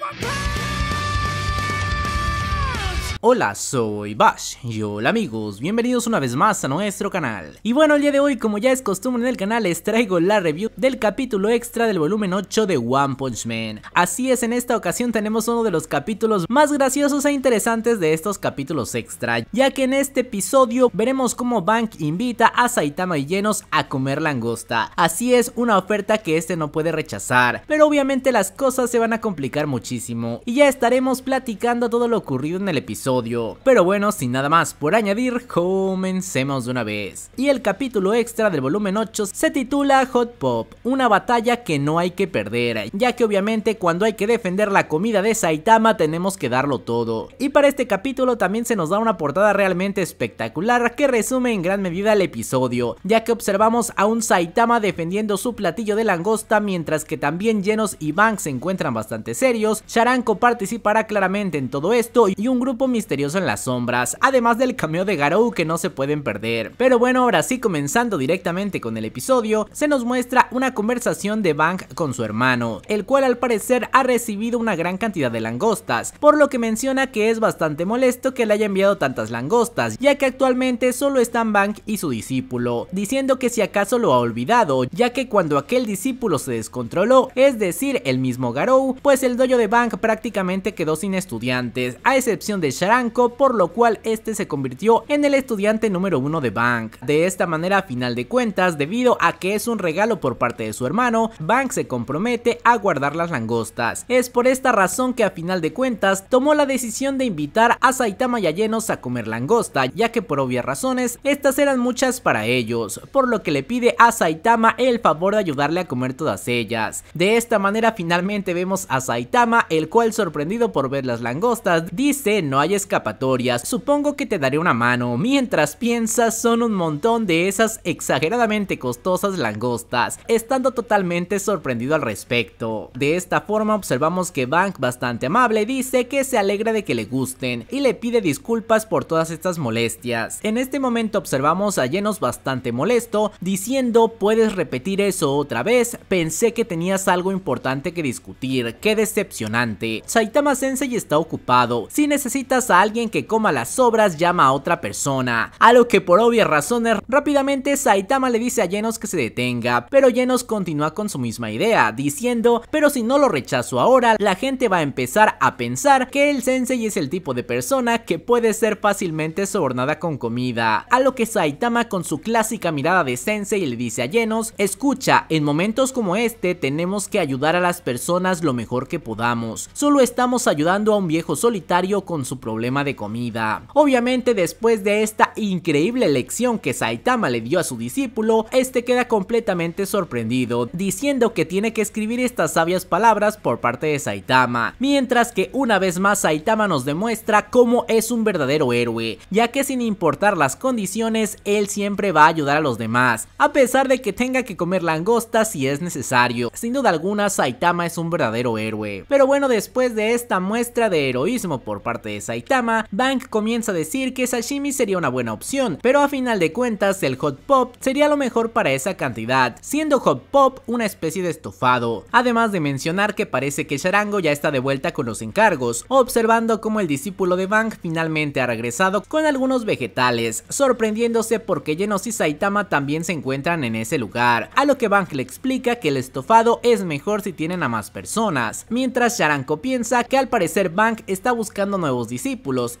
my power. Hola, soy Bash y hola amigos, bienvenidos una vez más a nuestro canal. Y bueno, el día de hoy, como ya es costumbre en el canal, les traigo la review del capítulo extra del volumen 8 de One Punch Man. Así es, en esta ocasión tenemos uno de los capítulos más graciosos e interesantes de estos capítulos extra, ya que en este episodio veremos cómo Bank invita a Saitama y Llenos a comer langosta. Así es, una oferta que este no puede rechazar, pero obviamente las cosas se van a complicar muchísimo y ya estaremos platicando todo lo ocurrido en el episodio pero bueno, sin nada más por añadir, comencemos de una vez. Y el capítulo extra del volumen 8 se titula Hot Pop, una batalla que no hay que perder, ya que obviamente cuando hay que defender la comida de Saitama tenemos que darlo todo. Y para este capítulo también se nos da una portada realmente espectacular que resume en gran medida el episodio, ya que observamos a un Saitama defendiendo su platillo de langosta mientras que también Genos y Bank se encuentran bastante serios, Sharanko participará claramente en todo esto y un grupo misterioso misterioso en las sombras, además del cameo de Garou que no se pueden perder. Pero bueno, ahora sí, comenzando directamente con el episodio, se nos muestra una conversación de Bang con su hermano, el cual al parecer ha recibido una gran cantidad de langostas, por lo que menciona que es bastante molesto que le haya enviado tantas langostas, ya que actualmente solo están Bang y su discípulo, diciendo que si acaso lo ha olvidado, ya que cuando aquel discípulo se descontroló, es decir, el mismo Garou, pues el dojo de Bang prácticamente quedó sin estudiantes, a excepción de por lo cual este se convirtió en el estudiante número uno de Bank. De esta manera, a final de cuentas, debido a que es un regalo por parte de su hermano, Bank se compromete a guardar las langostas. Es por esta razón que a final de cuentas tomó la decisión de invitar a Saitama y a Llenos a comer langosta, ya que por obvias razones, estas eran muchas para ellos, por lo que le pide a Saitama el favor de ayudarle a comer todas ellas. De esta manera finalmente vemos a Saitama, el cual sorprendido por ver las langostas, dice no hay escapatorias, supongo que te daré una mano, mientras piensas son un montón de esas exageradamente costosas langostas, estando totalmente sorprendido al respecto. De esta forma observamos que Bank, bastante amable, dice que se alegra de que le gusten y le pide disculpas por todas estas molestias. En este momento observamos a Llenos bastante molesto, diciendo puedes repetir eso otra vez, pensé que tenías algo importante que discutir, qué decepcionante. Saitama Sensei está ocupado, si necesitas a alguien que coma las sobras llama a otra persona, a lo que por obvias razones rápidamente Saitama le dice a Genos que se detenga, pero Genos continúa con su misma idea, diciendo, pero si no lo rechazo ahora, la gente va a empezar a pensar que el sensei es el tipo de persona que puede ser fácilmente sobornada con comida, a lo que Saitama con su clásica mirada de sensei le dice a Genos, escucha, en momentos como este tenemos que ayudar a las personas lo mejor que podamos, solo estamos ayudando a un viejo solitario con su problema de comida. Obviamente después de esta increíble lección que Saitama le dio a su discípulo, este queda completamente sorprendido, diciendo que tiene que escribir estas sabias palabras por parte de Saitama, mientras que una vez más Saitama nos demuestra cómo es un verdadero héroe, ya que sin importar las condiciones, él siempre va a ayudar a los demás, a pesar de que tenga que comer langosta si es necesario. Sin duda alguna, Saitama es un verdadero héroe. Pero bueno, después de esta muestra de heroísmo por parte de Saitama, Bank comienza a decir que sashimi sería una buena opción, pero a final de cuentas el hot pop sería lo mejor para esa cantidad, siendo hot pop una especie de estofado. Además de mencionar que parece que Sharango ya está de vuelta con los encargos, observando cómo el discípulo de Bank finalmente ha regresado con algunos vegetales, sorprendiéndose porque Genos y Saitama también se encuentran en ese lugar, a lo que Bank le explica que el estofado es mejor si tienen a más personas, mientras Sharango piensa que al parecer Bank está buscando nuevos discípulos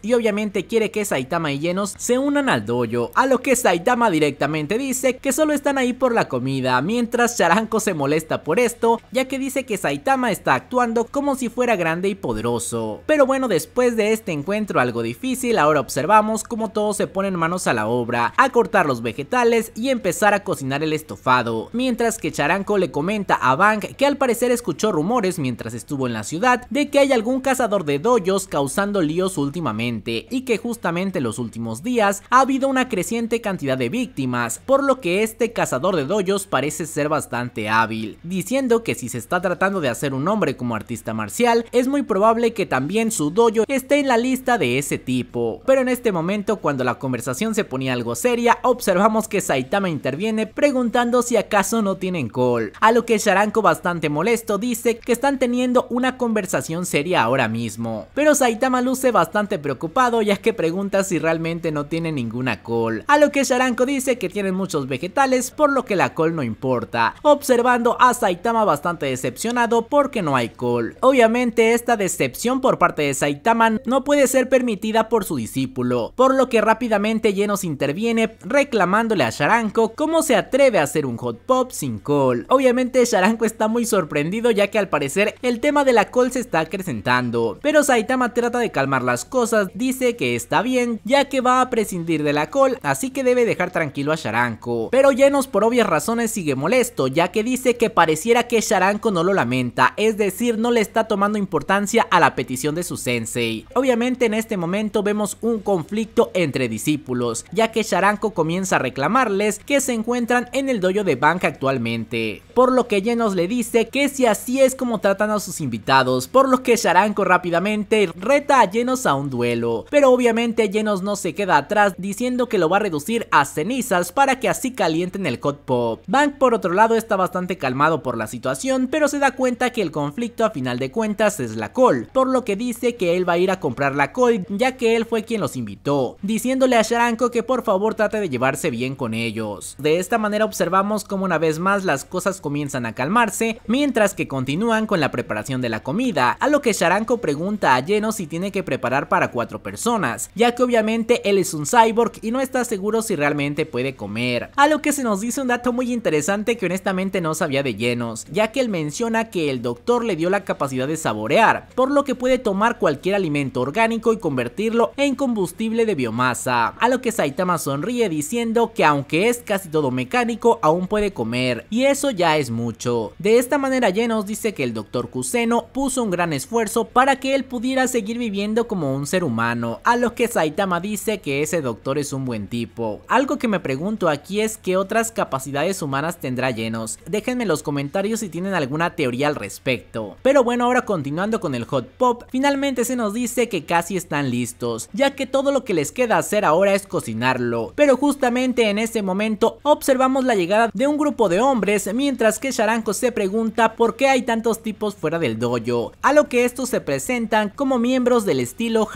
y obviamente quiere que Saitama y Llenos se unan al dojo, a lo que Saitama directamente dice que solo están ahí por la comida, mientras Charanco se molesta por esto, ya que dice que Saitama está actuando como si fuera grande y poderoso. Pero bueno, después de este encuentro algo difícil, ahora observamos cómo todos se ponen manos a la obra, a cortar los vegetales y empezar a cocinar el estofado, mientras que Charanco le comenta a Bang que al parecer escuchó rumores mientras estuvo en la ciudad de que hay algún cazador de dojos causando líos últimamente y que justamente en los últimos días ha habido una creciente cantidad de víctimas, por lo que este cazador de dojos parece ser bastante hábil, diciendo que si se está tratando de hacer un hombre como artista marcial, es muy probable que también su doyo esté en la lista de ese tipo. Pero en este momento cuando la conversación se ponía algo seria, observamos que Saitama interviene preguntando si acaso no tienen call, a lo que Sharanko bastante molesto dice que están teniendo una conversación seria ahora mismo. Pero Saitama luce bastante bastante preocupado ya que pregunta si realmente no tiene ninguna col, a lo que Sharanko dice que tienen muchos vegetales por lo que la col no importa, observando a Saitama bastante decepcionado porque no hay col. Obviamente esta decepción por parte de Saitama no puede ser permitida por su discípulo, por lo que rápidamente Genos interviene reclamándole a Sharanko cómo se atreve a hacer un hot pop sin col. Obviamente Sharanko está muy sorprendido ya que al parecer el tema de la col se está acrecentando, pero Saitama trata de calmar las cosas dice que está bien ya que va a prescindir de la col así que debe dejar tranquilo a Sharanko. Pero llenos por obvias razones sigue molesto ya que dice que pareciera que Sharanko no lo lamenta, es decir no le está tomando importancia a la petición de su sensei. Obviamente en este momento vemos un conflicto entre discípulos ya que Sharanko comienza a reclamarles que se encuentran en el dojo de banca actualmente. Por lo que Genos le dice que si así es como tratan a sus invitados, por lo que Sharanko rápidamente reta a Genos a un duelo. Pero obviamente Genos no se queda atrás diciendo que lo va a reducir a cenizas para que así calienten el Cod Pop. Bank por otro lado está bastante calmado por la situación, pero se da cuenta que el conflicto a final de cuentas es la Col, por lo que dice que él va a ir a comprar la Col ya que él fue quien los invitó, diciéndole a Sharanko que por favor trate de llevarse bien con ellos. De esta manera observamos como una vez más las cosas comienzan a calmarse, mientras que continúan con la preparación de la comida, a lo que Sharanko pregunta a Lleno si tiene que preparar para cuatro personas, ya que obviamente él es un cyborg y no está seguro si realmente puede comer. A lo que se nos dice un dato muy interesante que honestamente no sabía de llenos, ya que él menciona que el doctor le dio la capacidad de saborear, por lo que puede tomar cualquier alimento orgánico y convertirlo en combustible de biomasa. A lo que Saitama sonríe diciendo que aunque es casi todo mecánico, aún puede comer, y eso ya es mucho. De esta manera llenos dice que el doctor Kuseno puso un gran esfuerzo para que él pudiera seguir viviendo como como un ser humano, a lo que Saitama dice que ese doctor es un buen tipo. Algo que me pregunto aquí es qué otras capacidades humanas tendrá llenos. Déjenme en los comentarios si tienen alguna teoría al respecto. Pero bueno, ahora continuando con el Hot Pop, finalmente se nos dice que casi están listos, ya que todo lo que les queda hacer ahora es cocinarlo. Pero justamente en ese momento observamos la llegada de un grupo de hombres, mientras que Sharanko se pregunta por qué hay tantos tipos fuera del dojo, a lo que estos se presentan como miembros del estilo estilo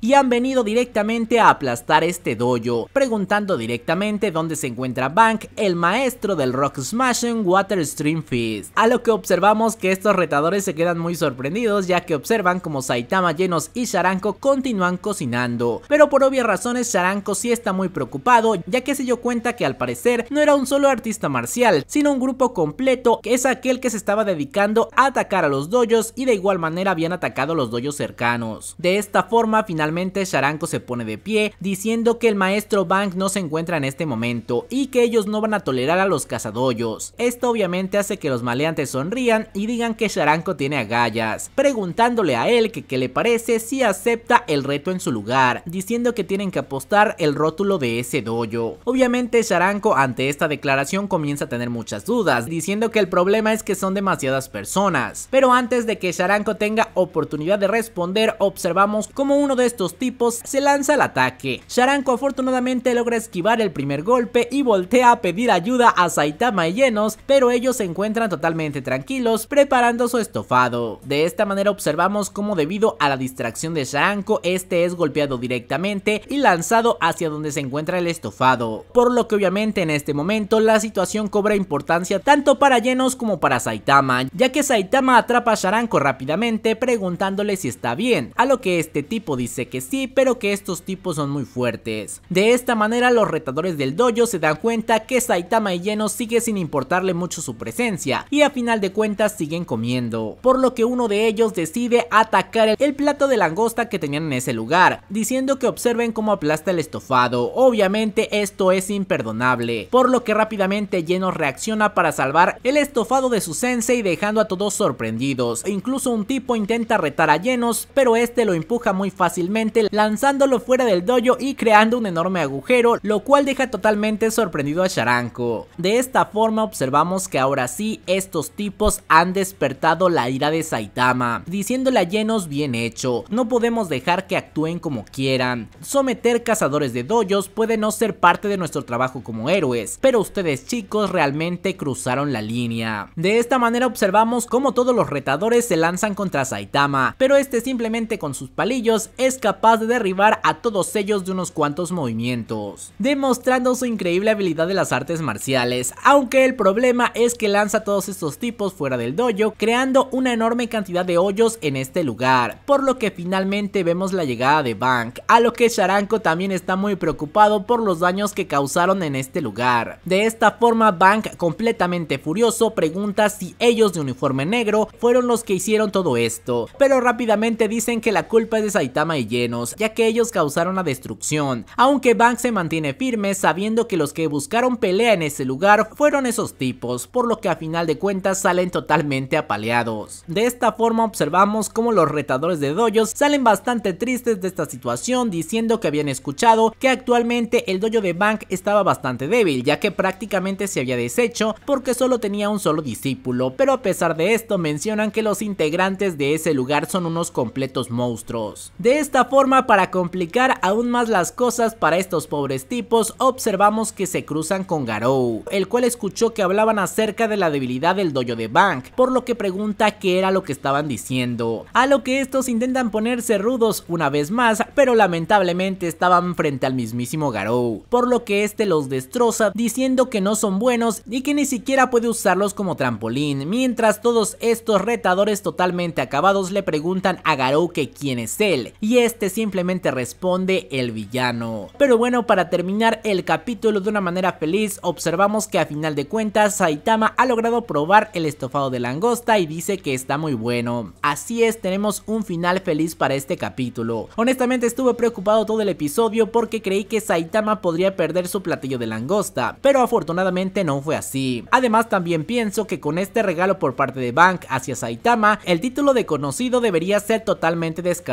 y han venido directamente a aplastar este dojo, preguntando directamente dónde se encuentra Bank, el maestro del Rock Smashing Water Stream Fist. A lo que observamos que estos retadores se quedan muy sorprendidos ya que observan como Saitama, Llenos y Sharanko continúan cocinando, pero por obvias razones Sharanko sí está muy preocupado ya que se dio cuenta que al parecer no era un solo artista marcial, sino un grupo completo que es aquel que se estaba dedicando a atacar a los dojos y de igual manera habían atacado a los dojos cercanos. De esta forma finalmente Sharanko se pone de pie diciendo que el maestro Bank no se encuentra en este momento y que ellos no van a tolerar a los cazadollos. Esto obviamente hace que los maleantes sonrían y digan que Sharanko tiene agallas, preguntándole a él que qué le parece si acepta el reto en su lugar, diciendo que tienen que apostar el rótulo de ese dojo. Obviamente Sharanko ante esta declaración comienza a tener muchas dudas, diciendo que el problema es que son demasiadas personas. Pero antes de que Sharanko tenga oportunidad de responder, observamos como uno de estos tipos se lanza al ataque. Sharanko afortunadamente logra esquivar el primer golpe y voltea a pedir ayuda a Saitama y Llenos, pero ellos se encuentran totalmente tranquilos preparando su estofado. De esta manera observamos como debido a la distracción de Sharanko, este es golpeado directamente y lanzado hacia donde se encuentra el estofado, por lo que obviamente en este momento la situación cobra importancia tanto para Llenos como para Saitama, ya que Saitama atrapa a Sharanko rápidamente preguntándole si está bien, a lo que este tipo dice que sí, pero que estos tipos son muy fuertes. De esta manera los retadores del dojo se dan cuenta que Saitama y Yeno sigue sin importarle mucho su presencia y a final de cuentas siguen comiendo, por lo que uno de ellos decide atacar el plato de langosta que tenían en ese lugar, diciendo que observen cómo aplasta el estofado. Obviamente esto es imperdonable, por lo que rápidamente Genos reacciona para salvar el estofado de su sensei dejando a todos sorprendidos. E incluso un tipo intenta retar a Genos pero este lo impide empuja muy fácilmente lanzándolo fuera del dojo y creando un enorme agujero, lo cual deja totalmente sorprendido a Sharanko. De esta forma observamos que ahora sí estos tipos han despertado la ira de Saitama, diciéndole a Llenos bien hecho, no podemos dejar que actúen como quieran. Someter cazadores de dojos puede no ser parte de nuestro trabajo como héroes, pero ustedes chicos realmente cruzaron la línea. De esta manera observamos cómo todos los retadores se lanzan contra Saitama, pero este simplemente con sus palillos es capaz de derribar a todos ellos de unos cuantos movimientos, demostrando su increíble habilidad de las artes marciales, aunque el problema es que lanza a todos estos tipos fuera del dojo, creando una enorme cantidad de hoyos en este lugar, por lo que finalmente vemos la llegada de Bank, a lo que Sharanko también está muy preocupado por los daños que causaron en este lugar. De esta forma, Bank, completamente furioso, pregunta si ellos de uniforme negro fueron los que hicieron todo esto, pero rápidamente dicen que la culpa de Saitama y llenos, ya que ellos causaron la destrucción, aunque Bank se mantiene firme sabiendo que los que buscaron pelea en ese lugar fueron esos tipos, por lo que a final de cuentas salen totalmente apaleados. De esta forma observamos cómo los retadores de dojos salen bastante tristes de esta situación diciendo que habían escuchado que actualmente el dojo de Bank estaba bastante débil ya que prácticamente se había deshecho porque solo tenía un solo discípulo, pero a pesar de esto mencionan que los integrantes de ese lugar son unos completos monstruos de esta forma, para complicar aún más las cosas para estos pobres tipos, observamos que se cruzan con Garou, el cual escuchó que hablaban acerca de la debilidad del dojo de Bank, por lo que pregunta qué era lo que estaban diciendo. A lo que estos intentan ponerse rudos una vez más, pero lamentablemente estaban frente al mismísimo Garou, por lo que este los destroza diciendo que no son buenos y que ni siquiera puede usarlos como trampolín, mientras todos estos retadores totalmente acabados le preguntan a Garou que quién es él, y este simplemente responde el villano. Pero bueno, para terminar el capítulo de una manera feliz, observamos que a final de cuentas Saitama ha logrado probar el estofado de langosta y dice que está muy bueno. Así es, tenemos un final feliz para este capítulo. Honestamente estuve preocupado todo el episodio porque creí que Saitama podría perder su platillo de langosta, pero afortunadamente no fue así. Además también pienso que con este regalo por parte de Bank hacia Saitama, el título de conocido debería ser totalmente descartado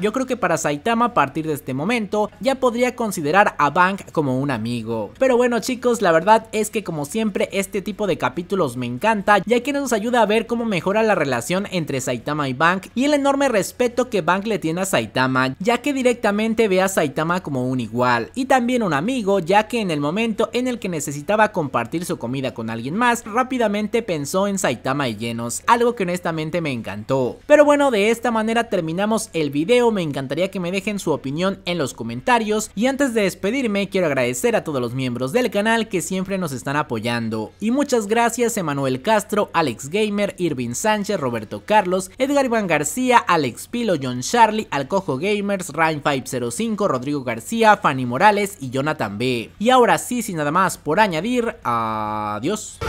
yo creo que para Saitama a partir de este momento ya podría considerar a Bank como un amigo. Pero bueno chicos, la verdad es que como siempre este tipo de capítulos me encanta ya que nos ayuda a ver cómo mejora la relación entre Saitama y Bank y el enorme respeto que Bank le tiene a Saitama ya que directamente ve a Saitama como un igual y también un amigo ya que en el momento en el que necesitaba compartir su comida con alguien más rápidamente pensó en Saitama y Llenos, algo que honestamente me encantó. Pero bueno de esta manera terminamos el video, me encantaría que me dejen su opinión en los comentarios y antes de despedirme quiero agradecer a todos los miembros del canal que siempre nos están apoyando y muchas gracias Emanuel Castro, Alex Gamer, Irving Sánchez, Roberto Carlos, Edgar Iván García, Alex Pilo, John Charlie, Alcojo Gamers, Ryan505, Rodrigo García, Fanny Morales y Jonathan B. Y ahora sí, sin nada más por añadir, adiós.